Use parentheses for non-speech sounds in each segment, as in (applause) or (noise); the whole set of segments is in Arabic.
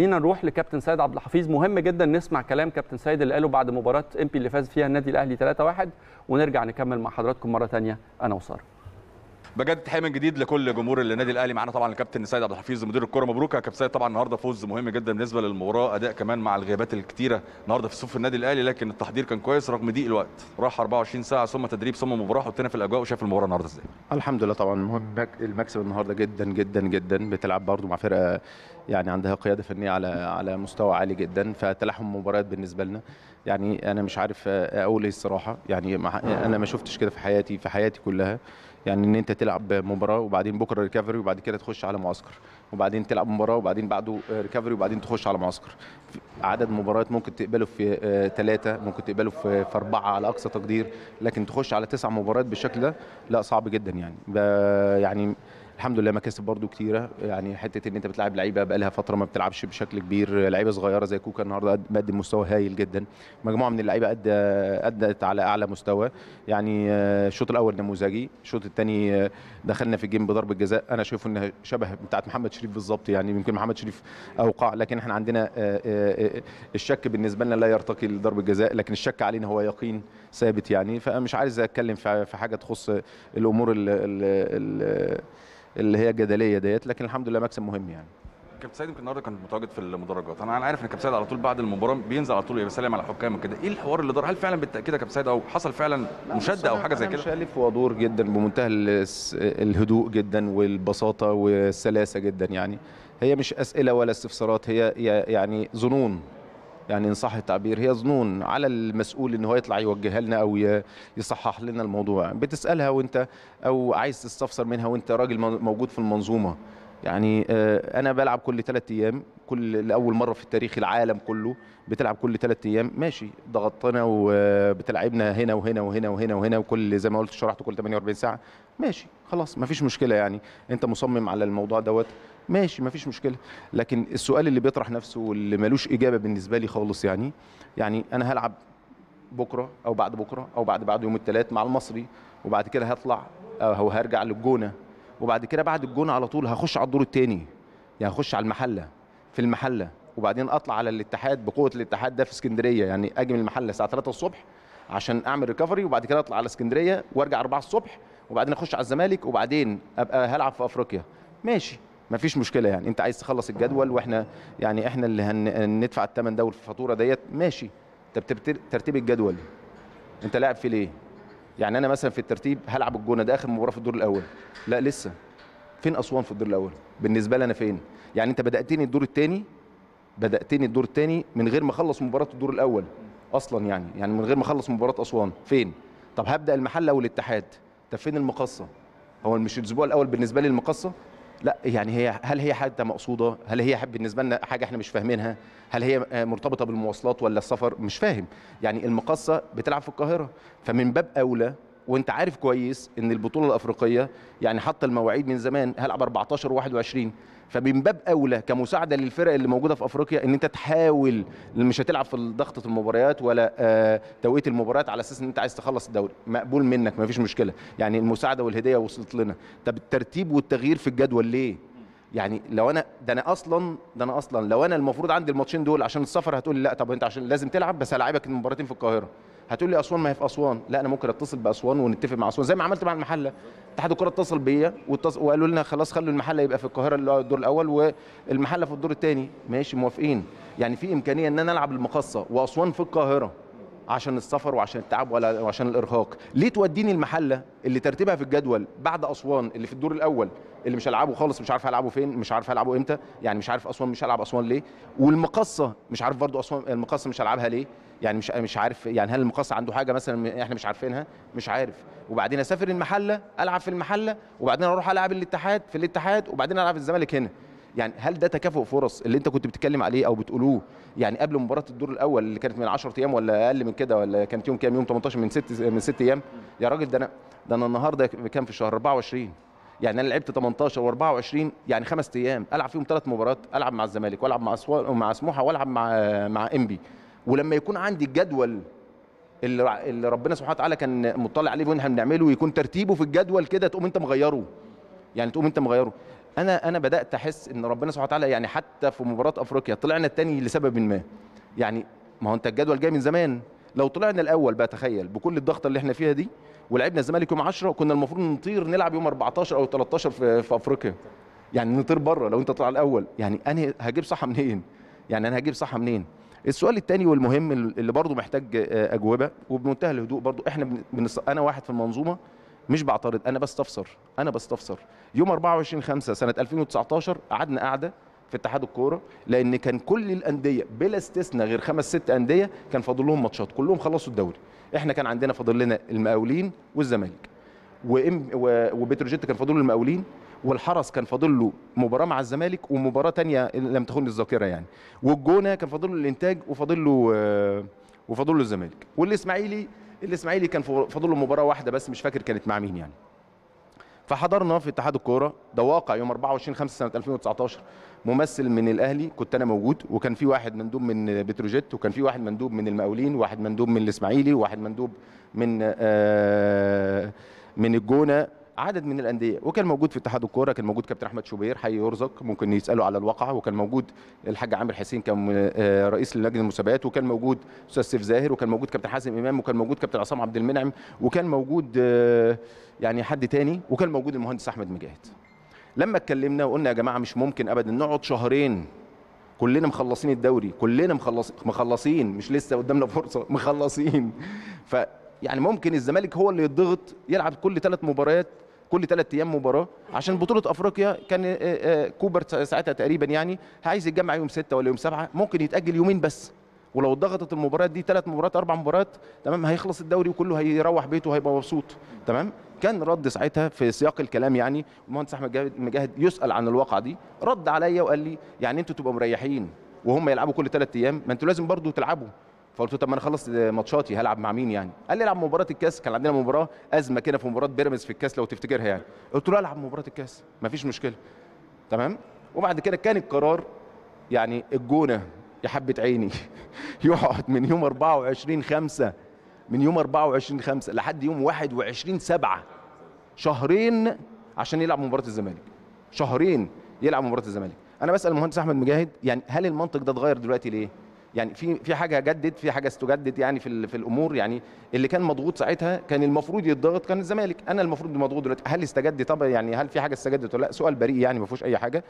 خلينا نروح لكابتن سيد عبد الحفيظ مهم جدا نسمع كلام كابتن سيد اللي قاله بعد مباراه امبي اللي فاز فيها النادي الاهلي 3-1 ونرجع نكمل مع حضراتكم مره ثانيه انا وساره بجد تحيه من جديد لكل جمهور النادي الاهلي معانا طبعا الكابتن سيد عبد الحفيظ مدير الكره مبروك يا كابتن سيد طبعا النهارده فوز مهم جدا بالنسبه للمباراه اداء كمان مع الغيابات الكتيره النهارده في صف النادي الاهلي لكن التحضير كان كويس رغم ضيق الوقت راح 24 ساعه ثم تدريب ثم مباراه حطينا في الاجواء وشاف المباراه النهارده ازاي الحمد لله طبعا مهم المكسب النهارده جدا جدا جدا بتلعب برده مع فرقه يعني عندها قياده فنيه على على مستوى عالي جدا فتلاحم مباريات بالنسبه لنا يعني انا مش عارف اقول ايه الصراحه يعني انا ما شفتش كده في حياتي في حياتي كلها يعني ان انت تلعب مباراه وبعدين بكره ريكفري وبعد كده تخش على معسكر وبعدين تلعب مباراه وبعدين بعده ريكفري وبعدين تخش على معسكر عدد مباريات ممكن تقبله في ثلاثه آه، ممكن تقبله في اربعه على اقصى تقدير لكن تخش على تسع مباريات بالشكل ده لا صعب جدا يعني يعني الحمد لله مكاسب برضو كتيره يعني حته ان انت بتلعب لعيبه بقى لها فتره ما بتلعبش بشكل كبير لعيبه صغيره زي كوكا النهارده مقدم مستوى هايل جدا مجموعه من اللعيبه أدى ادت على اعلى مستوى يعني آه، الشوط الاول نموذجي الشوط الثاني آه، دخلنا في الجيم بضربه جزاء انا شايف انها شبه بتاعه محمد شريف بالظبط يعني يمكن محمد شريف اوقع لكن احنا عندنا آه، الشك بالنسبه لنا لا يرتقي لضربه جزاء لكن الشك علينا هو يقين ثابت يعني فمش عايز اتكلم في حاجه تخص الامور ال ال ال اللي هي الجدليه ديت لكن الحمد لله مكسب مهم يعني كابتن سيد يمكن النهارده كان متواجد في المدرجات انا عارف ان كابتن سيد على طول بعد المباراه بينزل على طول يسلم على الحكام وكده ايه الحوار اللي دار هل فعلا بالتاكيد يا كابتن سيد او حصل فعلا مشده او حاجه زي كده شايف وادور جدا بمنتهى الهدوء جدا والبساطه والسلاسه جدا يعني هي مش اسئله ولا استفسارات هي يعني ظنون يعني ان صح التعبير هي ظنون على المسؤول ان هو يطلع يوجهها لنا او يصحح لنا الموضوع بتسالها وانت او عايز تستفسر منها وانت راجل موجود في المنظومه يعني آه، انا بلعب كل ثلاث ايام كل لاول مره في التاريخ العالم كله بتلعب كل ثلاث ايام ماشي ضغطنا وبتلعبنا آه، هنا وهنا وهنا وهنا وهنا وكل زي ما قلت شرحت كل 48 ساعه ماشي خلاص ما فيش مشكله يعني انت مصمم على الموضوع دوت ماشي مفيش مشكله لكن السؤال اللي بيطرح نفسه واللي ملوش اجابه بالنسبه لي خالص يعني يعني انا هلعب بكره او بعد بكره او بعد بعد يوم الثلاث مع المصري وبعد كده هطلع آه، او هرجع للجونه وبعد كده بعد الجونه على طول هخش على الدور الثاني يعني هخش على المحله في المحله وبعدين اطلع على الاتحاد بقوه الاتحاد ده في اسكندريه يعني اجي من المحله الساعه 3 الصبح عشان اعمل ريكفري وبعد كده اطلع على اسكندريه وارجع 4 الصبح وبعدين اخش على الزمالك وبعدين ابقى هلعب في افريقيا ماشي مفيش مشكله يعني انت عايز تخلص الجدول واحنا يعني احنا اللي هندفع الثمن ده والفاتوره ديت ماشي طب ترتيب الجدول انت لاعب في ليه يعني انا مثلا في الترتيب هلعب الجونه ده اخر مباراه في الدور الاول لا لسه فين اسوان في الدور الاول بالنسبه لي انا فين يعني انت بداتني الدور الثاني بداتني الدور الثاني من غير ما اخلص مباراه الدور الاول اصلا يعني يعني من غير ما اخلص مباراه اسوان فين طب هبدا المحله والاتحاد طب فين المقصه هو مش الاسبوع الاول بالنسبه لي المقصه لا يعني هي هل هي حاجه مقصوده هل هي بالنسبه لنا حاجه احنا مش فاهمينها هل هي مرتبطه بالمواصلات ولا السفر مش فاهم يعني المقصه بتلعب في القاهره فمن باب اولى وانت عارف كويس ان البطوله الافريقيه يعني حط المواعيد من زمان هلعب 14 و21 فمن باب اولى كمساعده للفرق اللي موجوده في افريقيا ان انت تحاول مش هتلعب في ضغطه المباريات ولا آه، توقيت المباريات على اساس ان انت عايز تخلص الدوري مقبول منك ما فيش مشكله يعني المساعده والهديه وصلت لنا طب الترتيب والتغيير في الجدول ليه يعني لو انا ده انا اصلا ده انا اصلا لو انا المفروض عندي الماتشين دول عشان السفر هتقول لي لا طب انت عشان لازم تلعب بس هلاعبك المباراتين في القاهره هتقول لي اسوان ما هي في اسوان لا انا ممكن اتصل باسوان ونتفق مع اسوان زي ما عملت مع المحله اتحاد الكره اتصل بيا والتص... وقالوا لنا خلاص خلوا المحله يبقى في القاهره اللي هو الدور الاول والمحله في الدور الثاني ماشي موافقين يعني في امكانيه ان انا العب المقصه واسوان في القاهره عشان السفر وعشان التعب ولا وعشان الارهاق ليه توديني المحله اللي ترتيبها في الجدول بعد اسوان اللي في الدور الاول اللي مش هلعبه خالص مش عارف هلعبه فين مش عارف هلعبه امتى يعني مش عارف اسوان مش هلعب اسوان ليه والمقصه مش عارف برضو اسوان المقصه مش هلعبها ليه يعني مش مش عارف يعني هل المقصه عنده حاجه مثلا احنا مش عارفينها مش عارف وبعدين اسافر المحله العب في المحله وبعدين اروح العب الاتحاد في الاتحاد وبعدين العب الزمالك هنا يعني هل ده تكافؤ فرص اللي انت كنت بتتكلم عليه او بتقولوه يعني قبل مباراه الدور الاول اللي كانت من 10 ايام ولا اقل من كده ولا كانت يوم كام يوم 18 من 6 من 6 ايام يا راجل ده انا ده انا النهارده كان في الشهر 24 يعني انا لعبت 18 و24 يعني خمس ايام العب فيهم ثلاث مباريات العب مع الزمالك والعب مع اسوان مع سموحه والعب مع مع انبي ولما يكون عندي الجدول اللي اللي ربنا سبحانه وتعالى كان مطلع عليه واحنا بنعمله ويكون ترتيبه في الجدول كده تقوم انت مغيره يعني تقوم انت مغيره انا انا بدات احس ان ربنا سبحانه وتعالى يعني حتى في مباراه افريقيا طلعنا الثاني لسبب ما يعني ما هو انت الجدول جاي من زمان لو طلعنا الاول بقى تخيل بكل الضغط اللي احنا فيها دي ولعبنا الزمالك يوم 10 كنا المفروض نطير نلعب يوم 14 او 13 في, في افريقيا يعني نطير بره لو انت طلع الاول يعني انا هجيب صحه منين يعني انا هجيب صحه منين السؤال الثاني والمهم اللي برضه محتاج اجوبه وبمنتهى الهدوء برضه احنا بنص... انا واحد في المنظومه مش بعترض انا بستفسر انا بستفسر يوم 24 5 سنه 2019 قعدنا قعده في اتحاد الكوره لان كان كل الانديه بلا استثناء غير خمس ست انديه كان فاضل لهم ماتشات كلهم خلصوا الدوري احنا كان عندنا فاضل لنا المقاولين والزمالك وام وبتروجيت كان فاضل له المقاولين والحرس كان فاضل له مباراه مع الزمالك ومباراه تانية لم تخن الذاكره يعني والجونه كان فاضل له الانتاج وفاضل له آه، وفاضل له الزمالك والاسماعيلي الاسماعيلي كان فاضل له مباراه واحده بس مش فاكر كانت مع مين يعني فحضرنا في اتحاد الكوره ده واقع يوم 24 5 سنه 2019 ممثل من الاهلي كنت انا موجود وكان في واحد مندوب من بتروجيت وكان في واحد مندوب من المقاولين وواحد مندوب من الاسماعيلي وواحد مندوب من آه من الجونه عدد من الانديه وكان موجود في اتحاد الكوره كان موجود كابتن احمد شوبير حي يرزق ممكن يسالوا على الواقعه وكان موجود الحاج عامر حسين كان آه، رئيس لجنه المسابقات وكان موجود استاذ سيف زاهر وكان موجود كابتن حازم امام وكان موجود كابتن عصام عبد المنعم وكان موجود آه، يعني حد تاني وكان موجود المهندس احمد مجاهد لما اتكلمنا وقلنا يا جماعه مش ممكن ابدا نقعد شهرين كلنا مخلصين الدوري كلنا مخلص مخلصين مش لسه قدامنا فرصه مخلصين ف يعني ممكن الزمالك هو اللي يتضغط يلعب كل ثلاث مباريات كل ثلاث ايام مباراه عشان بطوله افريقيا كان آه، آه، كوبر ساعتها تقريبا يعني عايز يتجمع يوم ستة ولا يوم سبعة ممكن يتاجل يومين بس ولو اتضغطت المباريات دي ثلاث مباريات اربع مباريات تمام هيخلص الدوري وكله هيروح بيته وهيبقى مبسوط تمام كان رد ساعتها في سياق الكلام يعني المهندس احمد مجاهد يسال عن الواقعه دي رد عليا وقال لي يعني انتوا تبقوا مريحين وهم يلعبوا كل ثلاث ايام ما انتوا لازم برضو تلعبوا فقلت له طب ما انا اخلص آه، ماتشاتي هلعب مع مين يعني؟ قال لي العب مباراه الكاس كان عندنا مباراه ازمه كده في مباراه بيراميدز في الكاس لو تفتكرها يعني قلت له العب مباراه الكاس مفيش مشكله تمام وبعد كده كان القرار يعني الجونه يا حبه عيني (laughs) يقعد من يوم 24 5 من يوم 24 5 لحد يوم 21 7 شهرين عشان يلعب مباراه الزمالك شهرين يلعب مباراه الزمالك انا بسال المهندس احمد مجاهد يعني هل المنطق ده اتغير دلوقتي ليه يعني في في حاجه جدد في حاجه استجدد يعني في في الامور يعني اللي كان مضغوط ساعتها كان المفروض يتضغط كان الزمالك انا المفروض مضغوط دلوقتي هل استجد طب يعني هل في حاجه استجدت ولا لا سؤال بريء يعني ما فيهوش اي حاجه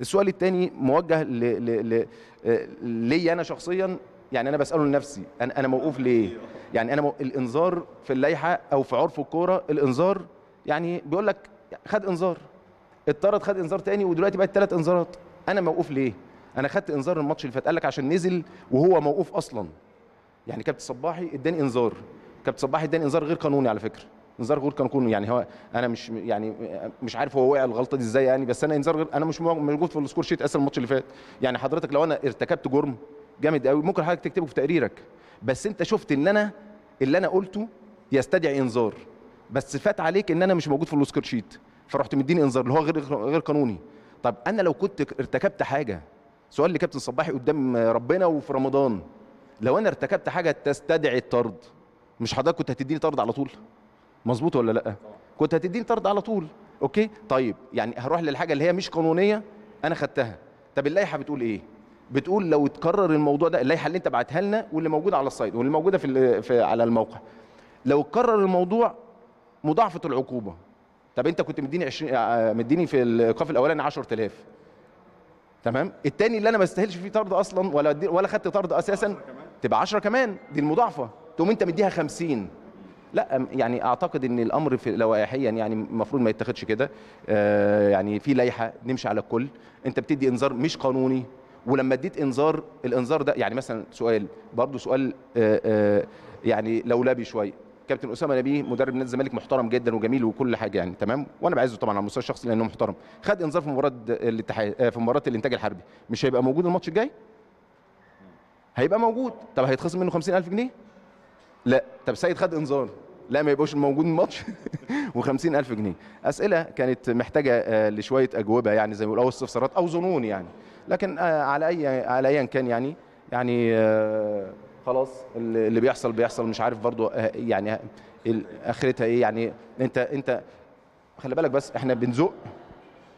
السؤال الثاني موجه ل ل ل آه، ليا انا شخصيا يعني انا بساله لنفسي انا انا موقوف ليه يعني انا الانذار في اللائحه او في عرف الكوره الانذار يعني بيقول لك خد انذار اضطرد خد انذار تاني ودلوقتي بقت ثلاث انذارات انا موقوف ليه انا خدت انذار الماتش اللي فات قال لك عشان نزل وهو موقوف اصلا يعني كابتن صباحي اداني انذار كابتن صباحي اداني انذار غير قانوني على فكره انذار غير قانوني يعني هو انا مش يعني مش عارف هو وقع الغلطه دي ازاي يعني بس انا انذار غير انا مش موجود في السكور شيت اصلا الماتش اللي فات يعني حضرتك لو انا ارتكبت جرم جامد قوي ممكن حضرتك تكتبه في تقريرك بس انت شفت ان انا اللي انا قلته يستدعي انذار بس فات عليك ان انا مش موجود في السكور شيت فرحت مديني انذار اللي هو غير غير قانوني طب انا لو كنت ارتكبت حاجه سؤال لكابتن صباحي قدام ربنا وفي رمضان لو انا ارتكبت حاجه تستدعي الطرد مش حضرتك كنت هتديني طرد على طول مظبوط ولا لا كنت هتديني طرد على طول اوكي طيب يعني هروح للحاجه اللي هي مش قانونيه انا خدتها طب اللائحه بتقول ايه بتقول لو اتكرر الموضوع ده اللائحه اللي انت بعتها لنا واللي موجوده على السايت واللي موجوده في, في على الموقع لو اتكرر الموضوع مضاعفه العقوبه طب انت كنت مديني 20 آه، مديني في الايقاف الاولاني 10000 تمام التاني اللي انا ما استاهلش فيه طرد اصلا ولا ولا خدت طرد اساسا تبقى 10 كمان دي المضاعفه تقوم انت مديها 50 لا يعني اعتقد ان الامر في لوائحيا يعني المفروض ما يتاخدش كده آه يعني في لائحه نمشي على الكل انت بتدي انذار مش قانوني ولما اديت انذار الانذار ده يعني مثلا سؤال برضه سؤال آآ آه، آآ آه، يعني لولبي شويه كابتن اسامه نبيه مدرب نادي الزمالك محترم جدا وجميل وكل حاجه يعني تمام وانا بعزه طبعا على المستوى الشخصي لانه محترم خد انذار في مباراه الاتحاد آه، في مباراه الانتاج الحربي مش هيبقى موجود الماتش الجاي هيبقى موجود طب هيتخصم منه 50000 جنيه لا طب سيد خد انذار لا ما يبقوش موجود الماتش (laughs) و50000 جنيه اسئله كانت محتاجه آه، لشويه اجوبه يعني زي ما بيقولوا استفسارات او ظنون يعني لكن آه، على اي على ايا كان يعني يعني خلاص اللي بيحصل بيحصل مش عارف برضو آه، يعني اخرتها ايه يعني انت انت خلي بالك بس احنا بنزق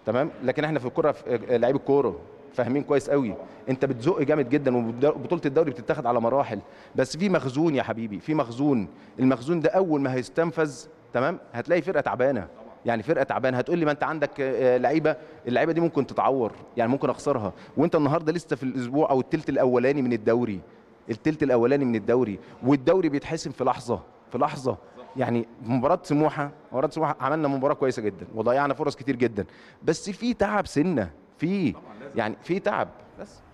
تمام لكن احنا في الكره آه، لعيب الكوره فاهمين كويس قوي انت بتزق جامد جدا وبطوله الدوري بتتاخد على مراحل بس في مخزون يا حبيبي في مخزون المخزون ده اول ما هيستنفذ تمام هتلاقي فرقه تعبانه يعني فرقه تعبانه هتقول لي ما انت عندك آه، لعيبه اللعيبه دي ممكن تتعور يعني ممكن اخسرها وانت النهارده لسه في الاسبوع او الثلث الاولاني من الدوري الثلث الاولاني من الدوري والدوري بيتحسم في لحظه في لحظه يعني مباراه سموحه مباراه سموحه عملنا مباراه كويسه جدا وضيعنا فرص كتير جدا بس في تعب سنه في يعني في تعب بس